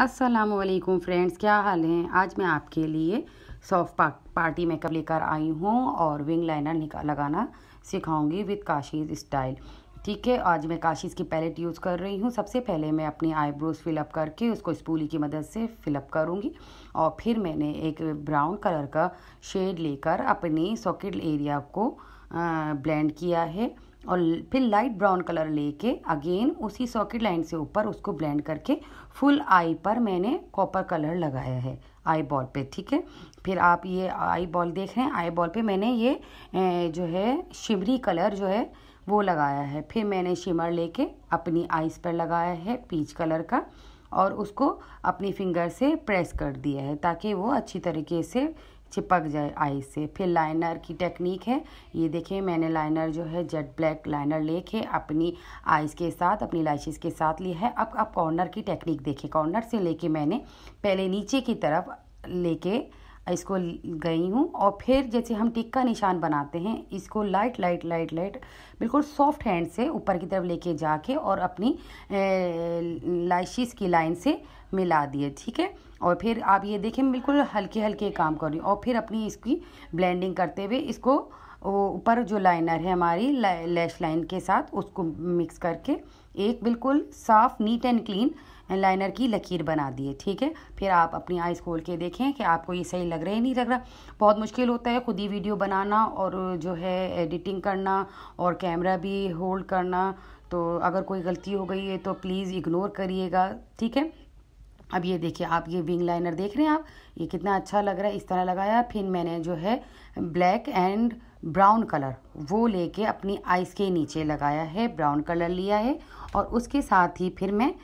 Aslam friends क्या हाल हैं आज मैं आपके लिए सॉफ्ट पार्टी मेकअप लेकर आई हूँ और विंग लाइनर निका लगाना सिखाऊंगी विद काशीज़ स्टाइल ठीक है आज मैं काशीज़ की पैलेट यूज़ कर रही हूँ सबसे पहले मैं अपनी आईब्रोज फिलअप करके उसको स्पूली की मदद से फिलअप करूँगी और फिर मैंने एक ब्राउन कलर का शेड लेकर अपनी सॉकेट एरिया को ब्लेंड किया है और फिर लाइट ब्राउन कलर लेके अगेन उसी सॉकेट लाइन से ऊपर उसको ब्लेंड करके फुल आई पर मैंने कॉपर कलर लगाया है आई बॉल पे ठीक है फिर आप ये आई बॉल देख रहे हैं आई बॉल पे मैंने ये जो है शिमरी कलर जो है वो लगाया है फिर मैंने शिमर लेके अपनी आइस पर लगाया है पीच कलर का और उसको अपनी फिंगर से प्रेस कर दिया है ताकि वो अच्छी तरीके से चिपक जाए आई से फिर लाइनर की टेक्निक है ये देखिए मैंने लाइनर जो है जेट ब्लैक लाइनर लेके अपनी आइज़ के साथ अपनी लाइशिस के साथ लिया है अब अब कॉर्नर की टेक्निक देखिए कॉर्नर से लेके मैंने पहले नीचे की तरफ लेके इसको गई हूँ और फिर जैसे हम टिक का निशान बनाते हैं इसको लाइट लाइट लाइट लाइट बिल्कुल सॉफ्ट हैंड से ऊपर की तरफ लेके जाके और अपनी लाइशिस की लाइन से मिला दिए ठीक है और फिर आप ये देखें बिल्कुल हल्के हल्के काम कर रही और फिर अपनी इसकी ब्लेंडिंग करते हुए इसको ऊपर जो लाइनर है हमारी लैश लाइन के साथ उसको मिक्स करके एक बिल्कुल साफ नीट एंड क्लीन लाइनर की लकीर बना दिए ठीक है फिर आप अपनी आइज़ खोल के देखें कि आपको ये सही लग रहा है नहीं लग रहा बहुत मुश्किल होता है खुद ही वीडियो बनाना और जो है एडिटिंग करना और कैमरा भी होल्ड करना तो अगर कोई गलती हो गई है तो प्लीज़ इग्नोर करिएगा ठीक है अब ये देखिए आप ये विंग लाइनर देख रहे हैं आप ये कितना अच्छा लग रहा है इस तरह लगाया फिर मैंने जो है ब्लैक एंड ब्राउन कलर वो लेके अपनी आइस के नीचे लगाया है ब्राउन कलर लिया है और उसके साथ ही फिर मैं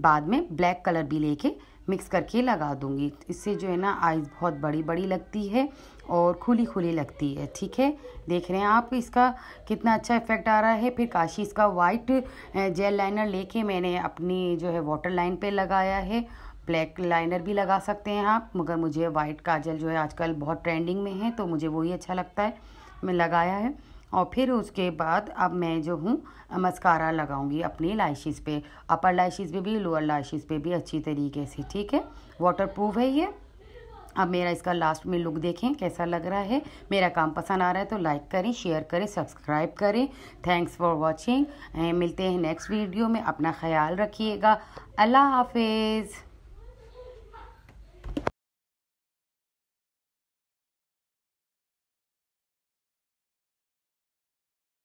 बाद में ब्लैक कलर भी लेके मिक्स करके लगा दूँगी इससे जो है ना आइस बहुत बड़ी बड़ी लगती है और खुली खुली लगती है ठीक है देख रहे हैं आप इसका कितना अच्छा इफेक्ट आ रहा है फिर काशी इसका वाइट जेल लाइनर लेके मैंने अपनी जो है वाटर लाइन पर लगाया है ब्लैक लाइनर भी लगा सकते हैं आप मगर मुझे वाइट काजल जो है आजकल बहुत ट्रेंडिंग में है तो मुझे वही अच्छा लगता है में लगाया है और फिर उसके बाद अब मैं जो हूँ मस्कारा लगाऊंगी अपनी लाइशिस पे अपर लाइशिस पे भी लोअर लाइशिस पे भी अच्छी तरीके से ठीक है वाटर प्रूफ है ये अब मेरा इसका लास्ट में लुक देखें कैसा लग रहा है मेरा काम पसंद आ रहा है तो लाइक करें शेयर करें सब्सक्राइब करें थैंक्स फॉर वॉचिंग मिलते हैं नेक्स्ट वीडियो में अपना ख्याल रखिएगा अल्लाह हाफिज़